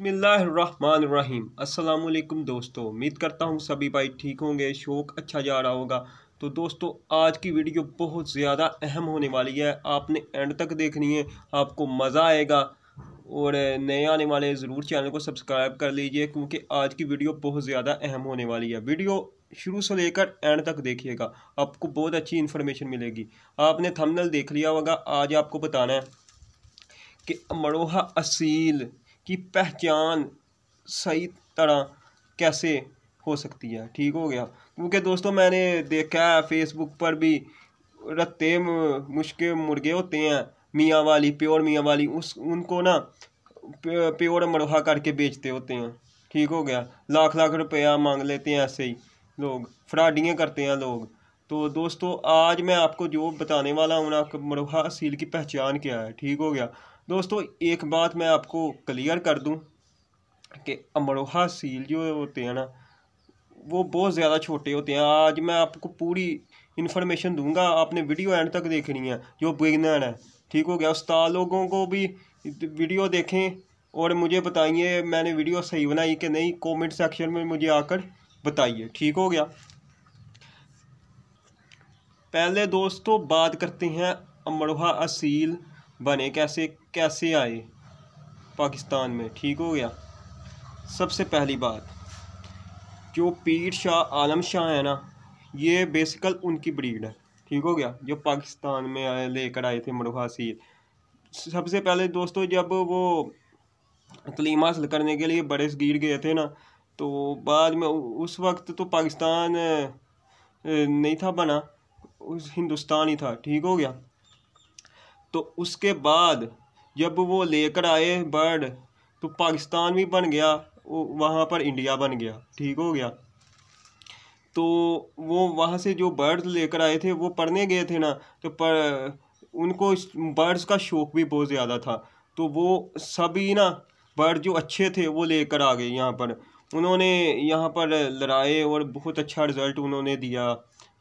बसमीम् अल्लाम दोस्तों उम्मीद करता हूँ सभी भाई ठीक होंगे शौक अच्छा जा रहा होगा तो दोस्तों आज की वीडियो बहुत ज़्यादा अहम होने वाली है आपने एंड तक देखनी है आपको मज़ा आएगा और नए आने वाले ज़रूर चैनल को सब्सक्राइब कर लीजिए क्योंकि आज की वीडियो बहुत ज़्यादा अहम होने वाली है वीडियो शुरू से लेकर एंड तक देखिएगा आपको बहुत अच्छी इन्फॉर्मेशन मिलेगी आपने थमनल देख लिया होगा आज आपको बताना है कि मड़ोहा असील की पहचान सही तरह कैसे हो सकती है ठीक हो गया क्योंकि दोस्तों मैंने देखा है फेसबुक पर भी रत्ते मुश्किल मुर्गे होते हैं मियाँ वाली प्योर मियाँ वाली उस उनको ना प्योर मरवा करके बेचते होते हैं ठीक हो गया लाख लाख रुपया मांग लेते हैं ऐसे ही लोग फ्राडियाँ करते हैं लोग तो दोस्तों आज मैं आपको जो बताने वाला हूँ ना मरवा सील की पहचान क्या है ठीक हो गया दोस्तों एक बात मैं आपको क्लियर कर दूं कि अमरोहा सील जो होते हैं ना वो बहुत ज़्यादा छोटे होते हैं आज मैं आपको पूरी इन्फॉर्मेशन दूंगा आपने वीडियो एंड तक देखनी है जो बिगनर है ठीक हो गया उस्ताद लोगों को भी वीडियो देखें और मुझे बताइए मैंने वीडियो सही बनाई कि नहीं कमेंट सेक्शन में मुझे आकर बताइए ठीक हो गया पहले दोस्तों बात करते हैं अमरोहा असील बने कैसे कैसे आए पाकिस्तान में ठीक हो गया सबसे पहली बात जो पीर शाह आलम शाह है ना ये बेसिकल उनकी ब्रीड है ठीक हो गया जो पाकिस्तान में आए लेकर आए थे मरुहासी सबसे पहले दोस्तों जब वो तलीम हासिल करने के लिए बड़े गिर गए थे ना तो बाद में उस वक्त तो पाकिस्तान नहीं था बना उस हिंदुस्तान ही था ठीक हो गया तो उसके बाद जब वो लेकर आए बर्ड तो पाकिस्तान भी बन गया वहाँ पर इंडिया बन गया ठीक हो गया तो वो वहाँ से जो बर्ड्स लेकर आए थे वो पढ़ने गए थे ना तो पर उनको बर्ड्स का शौक़ भी बहुत ज़्यादा था तो वो सभी ना बर्ड जो अच्छे थे वो लेकर आ गए यहाँ पर उन्होंने यहाँ पर लड़ाए और बहुत अच्छा रिज़ल्ट उन्होंने दिया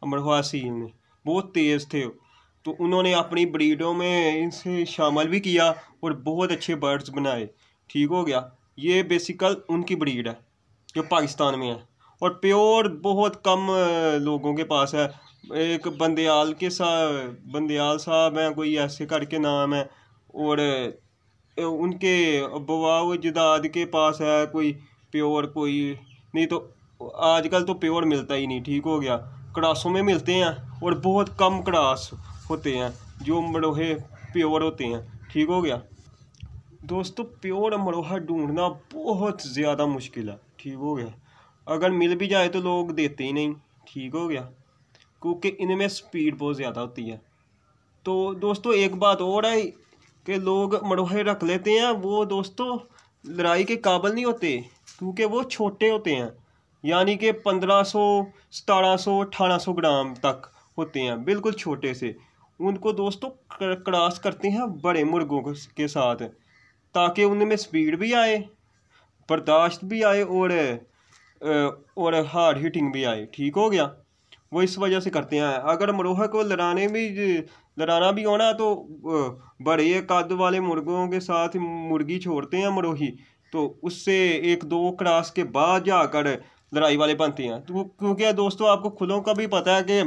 अमरवासी ने बहुत तेज़ थे तो उन्होंने अपनी ब्रीडों में इनसे शामिल भी किया और बहुत अच्छे बर्ड्स बनाए ठीक हो गया ये बेसिकल उनकी ब्रीड है जो पाकिस्तान में है और प्योर बहुत कम लोगों के पास है एक बंदयाल के सा बंदयाल साहब हैं कोई ऐसे करके नाम है और उनके बवाव जदाद के पास है कोई प्योर कोई नहीं तो आजकल तो प्योर मिलता ही नहीं ठीक हो गया कड़ासों में मिलते हैं और बहुत कम कड़ास होते हैं जो मड़ोहे प्योर होते हैं ठीक हो गया दोस्तों प्योर मड़ोहा ढूंढना बहुत ज़्यादा मुश्किल है ठीक हो गया अगर मिल भी जाए तो लोग देते ही नहीं ठीक हो गया क्योंकि इनमें स्पीड बहुत ज़्यादा होती है तो दोस्तों एक बात और है कि लोग मड़ोहे रख लेते हैं वो दोस्तों लड़ाई के काबल नहीं होते क्योंकि वो छोटे होते हैं यानी कि पंद्रह सौ सतारह सौ अठारह सौ ग्राम तक होते हैं बिल्कुल छोटे से उनको दोस्तों क्रॉस करते हैं बड़े मुर्गों के साथ ताकि उनमें स्पीड भी आए बर्दाश्त भी आए और और हार्ड हीटिंग भी आए ठीक हो गया वो इस वजह से करते हैं अगर मरोहा को लड़ाने भी लड़ाना भी होना तो बड़े कद वाले मुर्गों के साथ मुर्गी छोड़ते हैं मरोही तो उससे एक दो क्रास के बाद जाकर लड़ाई वाले बनते हैं तो क्योंकि दोस्तों आपको खुलों का भी पता है कि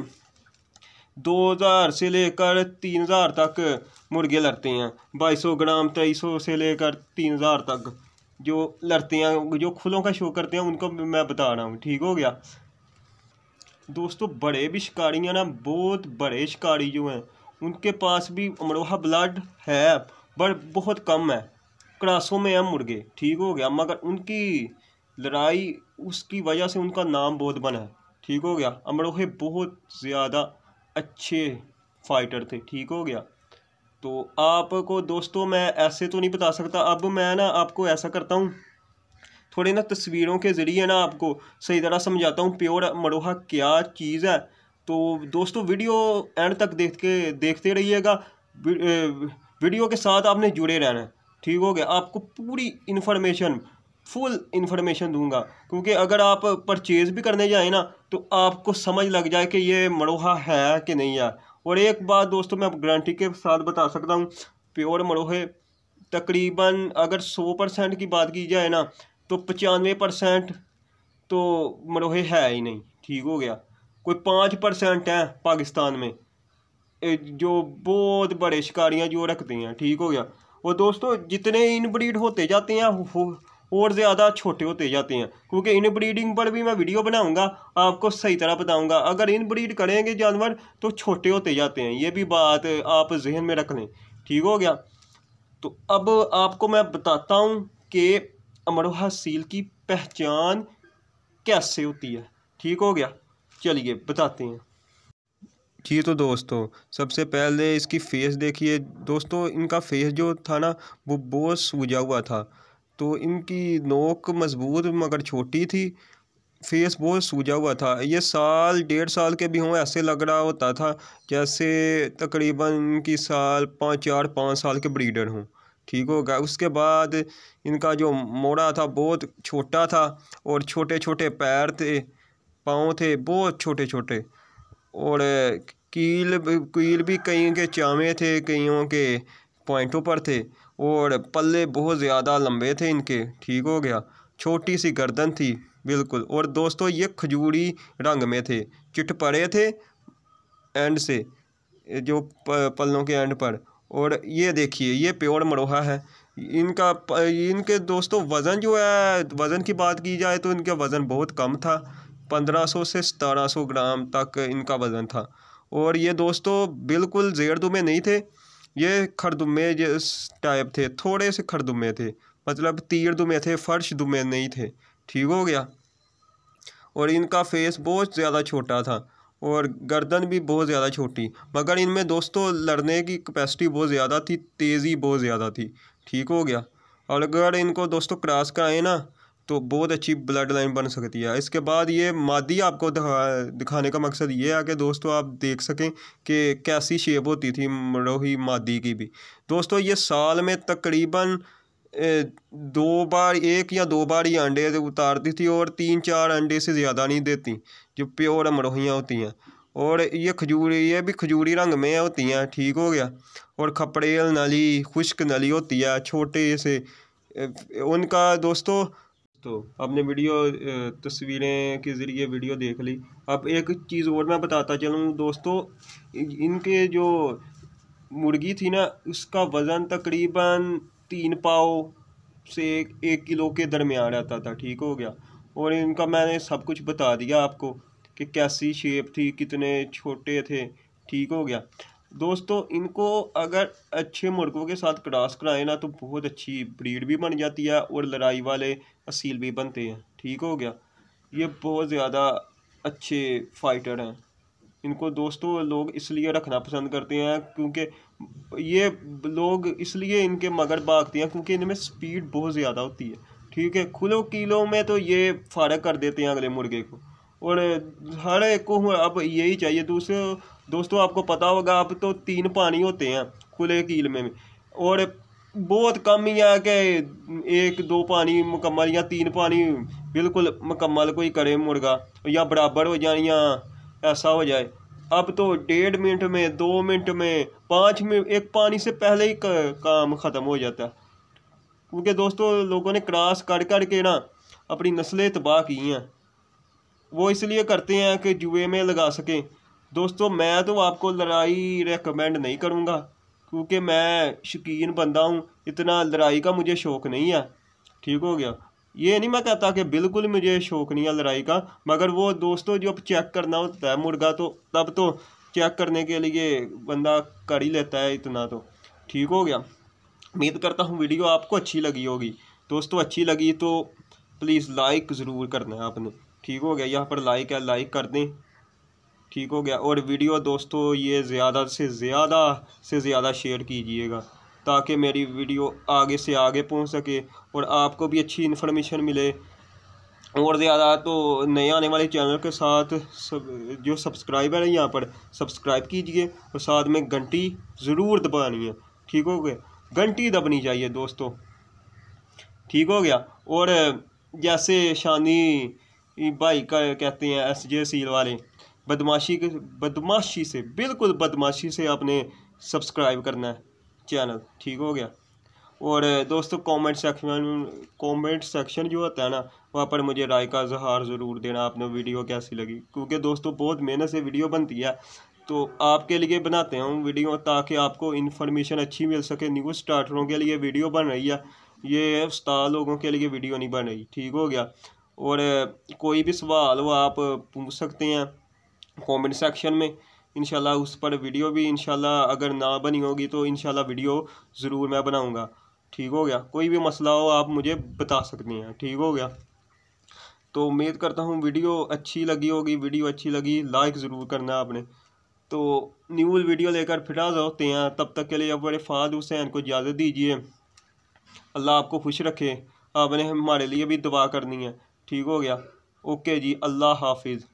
2000 से लेकर 3000 तक मुर्गे लड़ते हैं 2200 ग्राम 2300 से लेकर 3000 तक जो लड़ते हैं जो खुलों का शो करते हैं उनको मैं बता रहा हूँ ठीक हो गया दोस्तों बड़े भी शिकारी हैं ना बहुत बड़े शिकारी जो हैं उनके पास भी अमरोहा ब्लड है बट बहुत कम है क्रासों में है मुर्गे ठीक हो गया मगर उनकी लड़ाई उसकी वजह से उनका नाम बहुत बना है ठीक हो गया अमरोहे बहुत ज़्यादा अच्छे फाइटर थे ठीक हो गया तो आपको दोस्तों मैं ऐसे तो नहीं बता सकता अब मैं ना आपको ऐसा करता हूँ थोड़े ना तस्वीरों के ज़रिए ना आपको सही तरह समझाता हूँ प्योर मरोहा क्या चीज़ है तो दोस्तों वीडियो एंड तक देख के देखते रहिएगा वीडियो के साथ आपने जुड़े रहना ठीक हो गया आपको पूरी इन्फॉर्मेशन फुल इन्फॉर्मेशन दूंगा क्योंकि अगर आप परचेज़ भी करने जाए ना तो आपको समझ लग जाए कि ये मड़ोहा है कि नहीं है और एक बात दोस्तों मैं गारंटी के साथ बता सकता हूँ प्योर मड़ोहे तकरीबन अगर सौ परसेंट की बात की जाए ना तो पचानवे परसेंट तो मड़ोहे है ही नहीं ठीक हो गया कोई पाँच परसेंट हैं पाकिस्तान में जो बहुत बड़े शिकारियाँ जो रखते हैं ठीक हो गया और दोस्तों जितने इनब्रीड होते जाते हैं और ज़्यादा छोटे होते जाते हैं क्योंकि इन ब्रीडिंग पर भी मैं वीडियो बनाऊंगा आपको सही तरह बताऊंगा अगर इन ब्रीड करेंगे जानवर तो छोटे होते जाते हैं ये भी बात आप जहन में रख लें ठीक हो गया तो अब आपको मैं बताता हूँ कि अमरोहा सील की पहचान कैसे होती है ठीक हो गया चलिए बताते हैं जी तो दोस्तों सबसे पहले इसकी फेस देखिए दोस्तों इनका फेस जो था ना वो बहुत सूझा हुआ था तो इनकी नोक मजबूत मगर छोटी थी फेस बहुत सूजा हुआ था ये साल डेढ़ साल के भी हों ऐसे लग रहा होता था जैसे तकरीबन इनकी साल पाँच चार पाँच साल के ब्रीडर हों ठीक होगा उसके बाद इनका जो मोड़ा था बहुत छोटा था और छोटे छोटे पैर थे पाँव थे बहुत छोटे छोटे और कील कील भी कहीं के चावे थे कईयों के पॉइंटों पर थे और पल्ले बहुत ज़्यादा लंबे थे इनके ठीक हो गया छोटी सी गर्दन थी बिल्कुल और दोस्तों ये खजूरी रंग में थे चिटपड़े थे एंड से जो पल्लों के एंड पर और ये देखिए ये प्योर मरोहा है इनका इनके दोस्तों वज़न जो है वज़न की बात की जाए तो इनका वज़न बहुत कम था पंद्रह सौ से सतारह सौ ग्राम तक इनका वज़न था और ये दोस्तों बिल्कुल जेरदू में नहीं थे ये खरदुमे जिस टाइप थे थोड़े से खरदुमे थे मतलब तीर दुमे थे फर्श दुमे नहीं थे ठीक हो गया और इनका फेस बहुत ज़्यादा छोटा था और गर्दन भी बहुत ज़्यादा छोटी मगर इनमें दोस्तों लड़ने की कैपेसिटी बहुत ज़्यादा थी तेज़ी बहुत ज़्यादा थी ठीक हो गया और अगर इनको दोस्तों क्रॉस कराए ना तो बहुत अच्छी ब्लड लाइन बन सकती है इसके बाद ये मादी आपको दिखा दिखाने का मकसद ये है कि दोस्तों आप देख सकें कि कैसी शेप होती थी रोही मादी की भी दोस्तों ये साल में तकरीबन दो बार एक या दो बार ही अंडे उतारती थी और तीन चार अंडे से ज़्यादा नहीं देती जो प्योर अमरोहियाँ होती हैं और ये खजूरी ये भी खजूरी रंग में होती हैं ठीक हो गया और खपड़ेल नली खुश्क नली होती है छोटे से उनका दोस्तों तो आपने वीडियो तस्वीरें के ज़रिए वीडियो देख ली अब एक चीज़ और मैं बताता चलूँ दोस्तों इनके जो मुर्गी थी ना उसका वज़न तकरीबन तीन पाओ से एक, एक किलो के दरमियान रहता था ठीक हो गया और इनका मैंने सब कुछ बता दिया आपको कि कैसी शेप थी कितने छोटे थे ठीक हो गया दोस्तों इनको अगर अच्छे मुर्गों के साथ क्रॉस कराएं ना तो बहुत अच्छी ब्रीड भी बन जाती है और लड़ाई वाले असील भी बनते हैं ठीक हो गया ये बहुत ज़्यादा अच्छे फाइटर हैं इनको दोस्तों लोग इसलिए रखना पसंद करते हैं क्योंकि ये लोग इसलिए इनके मगर भागते हैं क्योंकि इनमें स्पीड बहुत ज़्यादा होती है ठीक है खुलो किलो में तो ये फारक कर देते हैं अगले मुर्गे को और हर एक को अब यही चाहिए दूसरे दोस्तों आपको पता होगा अब तो तीन पानी होते हैं खुले कील में और बहुत कम ही है कि एक दो पानी मुकम्मल या तीन पानी बिल्कुल मुकम्मल कोई करे मुर्गा या बराबर हो जाए या ऐसा हो जाए अब तो डेढ़ मिनट में दो मिनट में पाँच मिनट एक पानी से पहले ही काम ख़त्म हो जाता है क्योंकि दोस्तों लोगों ने क्रॉस कर कर के ना अपनी नस्लें तबाह की हैं वो इसलिए करते हैं कि जुए में लगा सकें दोस्तों मैं तो आपको लड़ाई रेकमेंड नहीं करूँगा क्योंकि मैं शकीन बंदा हूँ इतना लड़ाई का मुझे शौक़ नहीं है ठीक हो गया ये नहीं मैं कहता कि बिल्कुल मुझे शौक़ नहीं है लड़ाई का मगर वो दोस्तों जो चेक करना होता है मुर्गा तो तब तो चेक करने के लिए बंदा कर ही लेता है इतना तो ठीक हो गया उम्मीद करता हूँ वीडियो आपको अच्छी लगी होगी दोस्तों अच्छी लगी तो प्लीज़ लाइक ज़रूर करना है आपने ठीक हो गया यहाँ पर लाइक है लाइक कर दें ठीक हो गया और वीडियो दोस्तों ये ज़्यादा से ज़्यादा से ज़्यादा शेयर कीजिएगा ताकि मेरी वीडियो आगे से आगे पहुंच सके और आपको भी अच्छी इन्फॉर्मेशन मिले और ज़्यादा तो नए आने वाले चैनल के साथ सब जो सब्सक्राइबर हैं यहाँ पर सब्सक्राइब कीजिए और साथ में घंटी ज़रूर दबानी है ठीक हो गया घंटी दबनी चाहिए दोस्तों ठीक हो गया और जैसे शानी भाई का कहते हैं एस जे सील वाले बदमाशी के बदमाशी से बिल्कुल बदमाशी से आपने सब्सक्राइब करना है चैनल ठीक हो गया और दोस्तों कमेंट सेक्शन कमेंट सेक्शन जो होता है ना वहाँ पर मुझे राय का इजहार ज़रूर देना आपने वीडियो कैसी लगी क्योंकि दोस्तों बहुत मेहनत से वीडियो बनती है तो आपके लिए बनाते हैं वीडियो ताकि आपको इन्फॉर्मेशन अच्छी मिल सके न्यूज़ स्टार्टरों के लिए वीडियो बन रही है ये उस्ताद लोगों के लिए वीडियो नहीं बन रही ठीक हो गया और कोई भी सवाल वो आप पूछ सकते हैं कमेंट सेक्शन में इनशाला उस पर वीडियो भी इनशाला अगर ना बनी होगी तो इनशाला वीडियो ज़रूर मैं बनाऊँगा ठीक हो गया कोई भी मसला हो आप मुझे बता सकती हैं ठीक हो गया तो उम्मीद करता हूँ वीडियो अच्छी लगी होगी वीडियो अच्छी लगी लाइक ज़रूर करना आपने तो न्यू वीडियो लेकर फिर होते हैं तब तक के लिए बड़े फाद हुसैन को इजाज़त दीजिए अल्लाह आपको खुश रखे आपने हमारे लिए भी दुआ करनी है ठीक हो गया ओके जी अल्लाह हाफिज़